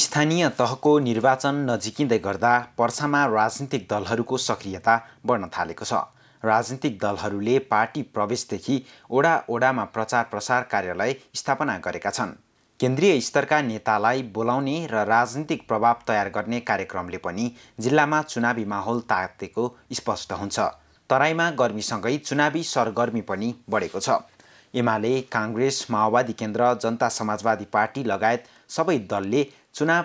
स्थानीय तहको निर्वाचन नजिकिँदै गर्दा पर्सामा राजनीतिक दलहरूको सक्रियता बढ्न थालेको छ राजनीतिक दलहरूले पार्टी प्रवेशदेखि ओडा ओडामा प्रचार प्रसार कार्यालय स्थापना गरेका छन् केन्द्रीय स्तरका नेतालाई बोलाउने र राजनीतिक प्रभाव तयार गर्ने कार्यक्रमले पनि जिल्लामा चुनावी माहौल तातेको स्पष्ट हुन्छ तराईमा गर्मीसँगै चुनावी सरगर्मी पनि बढेको छ एमाले काङ्ग्रेस माओवादी केन्द्र जनता समाजवादी पार्टी लगायत सबै दलले चुनाव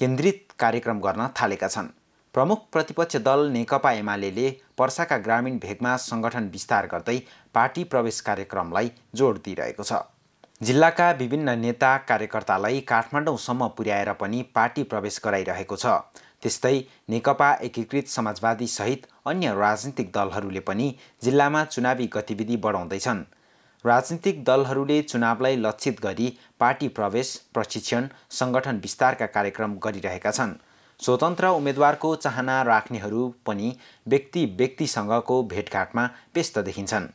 केन्द्रित कार्यक्रम गर्न थालेका छन् प्रमुख प्रतिपक्ष दल नेकपा एमाले पर्साका ग्रामीण भेगमा सङ्गठन विस्तार गर्दै पार्टी प्रवेश कार्यक्रमलाई जोड दिइरहेको छ जिल्लाका विभिन्न नेता कार्यकर्तालाई काठमाडौँसम्म पुर्याएर पनि पार्टी प्रवेश गराइरहेको छ त्यस्तै नेकपा एकीकृत समाजवादी सहित अन्य राजनीतिक दलहरूले पनि जिल्लामा चुनावी गतिविधि बढाउँदैछन् राजनीतिक दलहरूले चुनावलाई लक्षित गरी पार्टी प्रवेश प्रशिक्षण सङ्गठन विस्तारका कार्यक्रम गरिरहेका छन् स्वतन्त्र उम्मेद्वारको चाहना राख्नेहरू पनि व्यक्ति व्यक्तिसँगको भेटघाटमा व्यस्त देखिन्छन्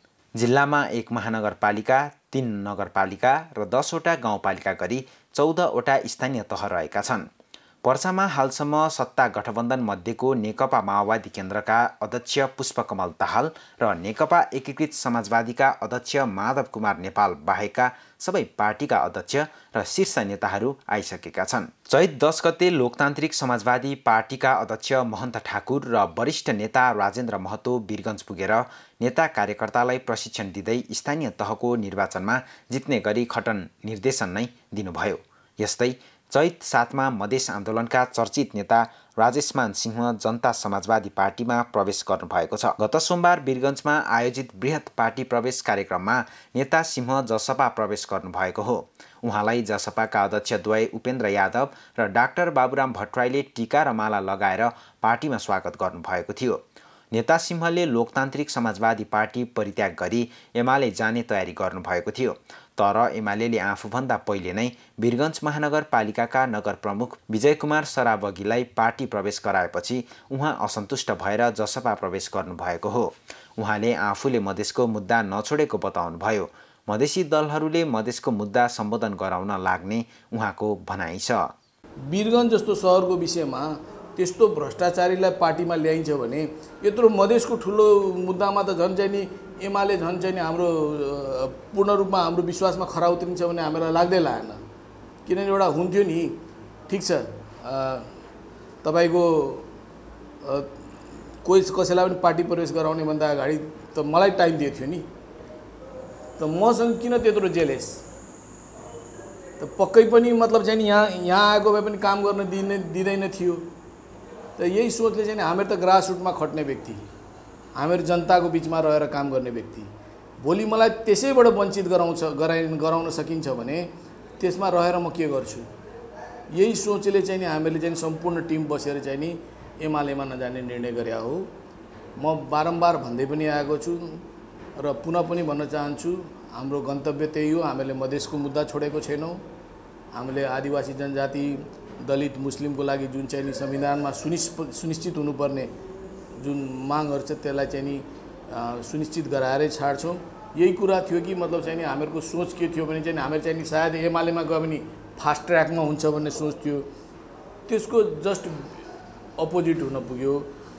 जिल्लामा एक महानगरपालिका तिन नगरपालिका र दसवटा गाउँपालिका गरी चौधवटा स्थानीय तह रहेका छन् पर्सामा हालसम्म सत्ता गठबन्धन मध्येको नेकपा माओवादी केन्द्रका अध्यक्ष पुष्पकमल दाहाल र नेकपा एकीकृत समाजवादीका अध्यक्ष माधव कुमार नेपाल बाहेकका सबै पार्टीका अध्यक्ष र शीर्ष नेताहरू आइसकेका छन् चैत दस गते लोकतान्त्रिक समाजवादी पार्टीका अध्यक्ष महन्त ठाकुर र वरिष्ठ नेता राजेन्द्र महतो वीरगन्ज पुगेर नेता कार्यकर्तालाई प्रशिक्षण दिँदै स्थानीय तहको निर्वाचनमा जित्ने गरी खटन निर्देशन नै दिनुभयो यस्तै चैत सातमा मधेस आन्दोलनका चर्चित नेता राजेशमान सिंह जनता समाजवादी पार्टीमा प्रवेश गर्नुभएको छ गत सोमबार वीरगन्जमा आयोजित वृहत पार्टी प्रवेश कार्यक्रममा नेता सिंह जसपा प्रवेश गर्नुभएको हो उहाँलाई जसपाका अध्यक्ष द्वै उपेन्द्र यादव र डाक्टर बाबुराम भट्टराईले टिका र माला लगाएर पार्टीमा स्वागत गर्नुभएको थियो नेता सिंहले लोकतान्त्रिक समाजवादी पार्टी परित्याग गरी एमाले जाने तयारी गर्नुभएको थियो तर एमाले आफूभन्दा पहिले नै वीरगञ्ज महानगरपालिकाका नगर प्रमुख विजय कुमार सराबगीलाई पार्टी प्रवेश गराएपछि उहाँ असन्तुष्ट भएर जसपा प्रवेश गर्नुभएको हो उहाँले आफूले मधेसको मुद्दा नछोडेको बताउनुभयो मधेसी दलहरूले मधेसको मुद्दा सम्बोधन गराउन लाग्ने उहाँको भनाइ छ वीरगञ्ज जस्तो सहरको विषयमा त्यस्तो भ्रष्टाचारीलाई पार्टीमा ल्याइन्छ भने यत्रो मधेसको ठुलो मुद्दामा त झन् चाहिँ नि एमाले झन् चाहिँ नि हाम्रो पूर्ण रूपमा हाम्रो विश्वासमा खरा उत्रिन्छ भने हामीलाई लाग्दै लागेन किनभने एउटा हुन्थ्यो नि ठिक छ तपाईँको कोही कसैलाई पनि पार्टी प्रवेश गराउने भन्दा अगाडि त मलाई टाइम दिएको नि त मसँग किन त्यत्रो जेलेस त पक्कै पनि मतलब चाहिँ यहाँ यहाँ आएको भए पनि काम गर्न दिने दिँदैन थियो त यही सोचले चाहिँ हामीहरू त ग्रास रुटमा खट्ने व्यक्ति हामीहरू जनताको बिचमा रहेर काम गर्ने व्यक्ति भोलि मलाई त्यसैबाट वञ्चित गराउँछ गराइ गराउन सकिन्छ भने त्यसमा रहेर म के गर्छु यही सोचले चाहिँ नि हामीहरूले चाहिँ सम्पूर्ण टिम बसेर चाहिँ नि एमालेमा नजाने निर्णय गरे हो म बारम्बार भन्दै पनि आएको छु र पुनः पनि भन्न चाहन्छु हाम्रो गन्तव्य त्यही हो हामीले मधेसको मुद्दा छोडेको छैनौँ हामीले आदिवासी जनजाति दलित मुस्लिमको लागि जुन चाहिँ नि संविधानमा सुनिश्चित सुनिश्चित हुनुपर्ने जुन मागहरू छ त्यसलाई चाहिँ नि सुनिश्चित गराएरै छाड्छौँ यही कुरा थियो कि मतलब चाहिँ नि हामीहरूको सोच के थियो भने चाहिँ हामीहरू चाहिँ नि सायद एमालेमा गयो भने फास्ट ट्र्याकमा हुन्छ भन्ने सोच थियो त्यसको जस्ट अपोजिट हुन पुग्यो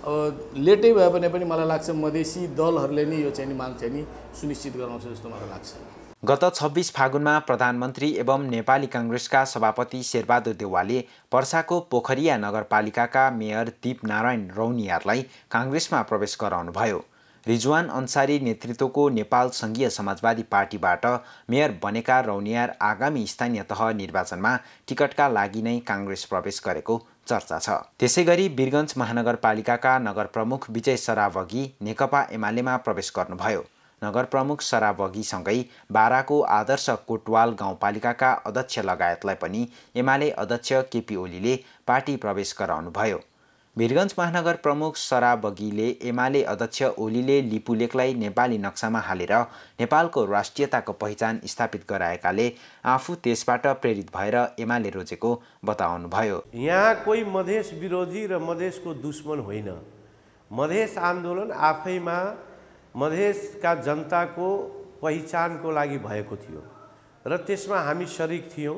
अब लेटै भयो भने पनि मलाई लाग्छ मधेसी दलहरूले नै यो चाहिँ नि माग चाहिँ नि सुनिश्चित गराउँछ जस्तो मलाई लाग्छ गत छब्बिस फागुनमा प्रधानमन्त्री एवं नेपाली काङ्ग्रेसका सभापति शेरबहादुर देवालले पर्साको पोखरिया नगरपालिकाका मेयर दीपनारायण रौनियारलाई काङ्ग्रेसमा प्रवेश गराउनुभयो रिजवान अन्सारी नेतृत्वको नेपाल सङ्घीय समाजवादी पार्टीबाट मेयर बनेका रौनियार आगामी स्थानीय तह निर्वाचनमा टिकटका लागि नै काङ्ग्रेस प्रवेश गरेको चर्चा छ त्यसै गरी वीरगञ्ज महानगरपालिकाका नगर प्रमुख विजय सरावगी नेकपा एमालेमा प्रवेश गर्नुभयो नगर प्रमुख बगीसँगै बाराको आदर्श कोटवाल गाउँपालिकाका अध्यक्ष लगायतलाई पनि एमाले अध्यक्ष केपी ओलीले पार्टी प्रवेश गराउनुभयो वीरगञ्ज महानगर प्रमुख सराबगीले एमाले अध्यक्ष ओलीले लिपुलेकलाई नेपाली नक्सामा हालेर नेपालको राष्ट्रियताको पहिचान स्थापित गराएकाले आफू त्यसबाट प्रेरित भएर एमाले रोजेको बताउनुभयो यहाँ कोही मधेस विरोधी र मधेसको दुश्मन होइन मधेस आन्दोलन आफैमा मधेसका जनताको पहिचानको लागि भएको थियो र त्यसमा हामी सरिक थियौँ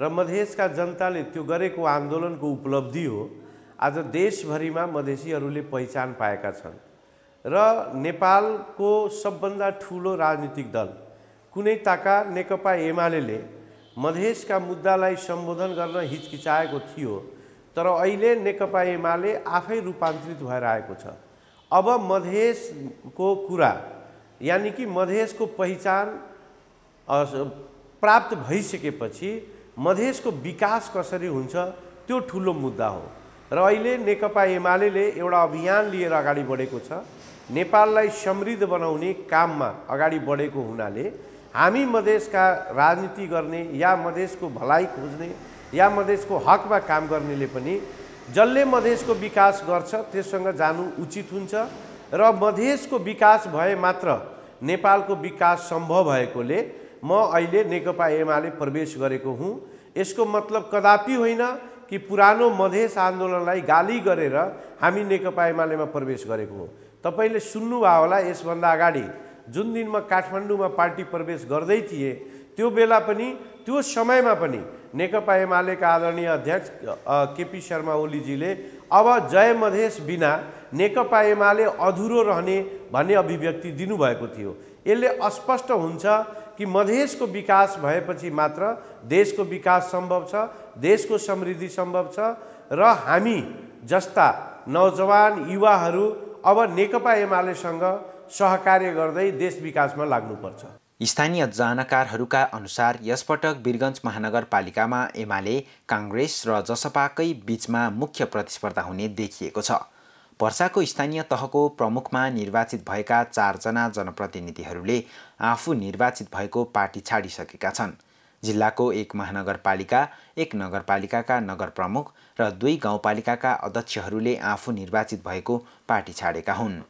र मधेसका जनताले त्यो गरेको आन्दोलनको उपलब्धि हो आज देशभरिमा मधेसीहरूले पहिचान पाएका छन् र नेपालको सबभन्दा ठुलो राजनीतिक दल कुनै ताका नेकपा एमाले मधेसका मुद्दालाई सम्बोधन गर्न हिचकिचाएको थियो तर अहिले नेकपा एमाले आफै रूपान्तरित भएर आएको छ अब मधेसको कुरा यानि कि मधेसको पहिचान प्राप्त भइसकेपछि मधेसको विकास कसरी हुन्छ त्यो ठुलो मुद्दा हो र अहिले नेकपा एमाले एउटा अभियान लिएर अगाडि बढेको छ नेपाललाई समृद्ध बनाउने काममा अगाडि बढेको हुनाले हामी मधेसका राजनीति गर्ने या मधेसको भलाइ खोज्ने या मधेसको हकमा काम गर्नेले पनि जसले मधेसको विकास गर्छ त्यससँग जानु उचित हुन्छ र मधेसको विकास भए मात्र नेपालको विकास सम्भव भएकोले म अहिले नेकपा एमाले प्रवेश गरेको हुँ यसको मतलब कदापि होइन कि पुरानो मधेस आन्दोलनलाई गाली गरेर हामी नेकपा एमालेमा प्रवेश गरेको हो तपाईँले सुन्नुभयो होला यसभन्दा अगाडि जुन दिन म काठमाडौँमा पार्टी प्रवेश गर्दै थिएँ त्यो बेला पनि त्यो समयमा पनि नेकपा एमालेका आदरणीय अध्यक्ष केपी शर्मा ओलीजीले अब जय मधेस बिना नेकपा एमाले अधुरो रहने भन्ने अभिव्यक्ति दिनुभएको थियो यसले अस्पष्ट हुन्छ कि मधेसको विकास भएपछि मात्र देशको विकास सम्भव छ देशको समृद्धि सम्भव छ र हामी जस्ता नौजवान युवाहरू अब नेकपा एमालेसँग सहकार्य गर्दै देश विकासमा लाग्नुपर्छ स्थानीय जानकारहरूका अनुसार यसपटक वीरगञ्ज महानगरपालिकामा एमाले काङ्ग्रेस र जसपाकै बीचमा मुख्य प्रतिस्पर्धा हुने देखिएको छ पर्साको स्थानीय तहको प्रमुखमा निर्वाचित भएका चारजना जनप्रतिनिधिहरूले आफू निर्वाचित भएको पार्टी छाडिसकेका छन् जिल्लाको एक महानगरपालिका एक नगरपालिकाका नगर प्रमुख र दुई गाउँपालिकाका अध्यक्षहरूले आफू निर्वाचित भएको पार्टी छाडेका हुन्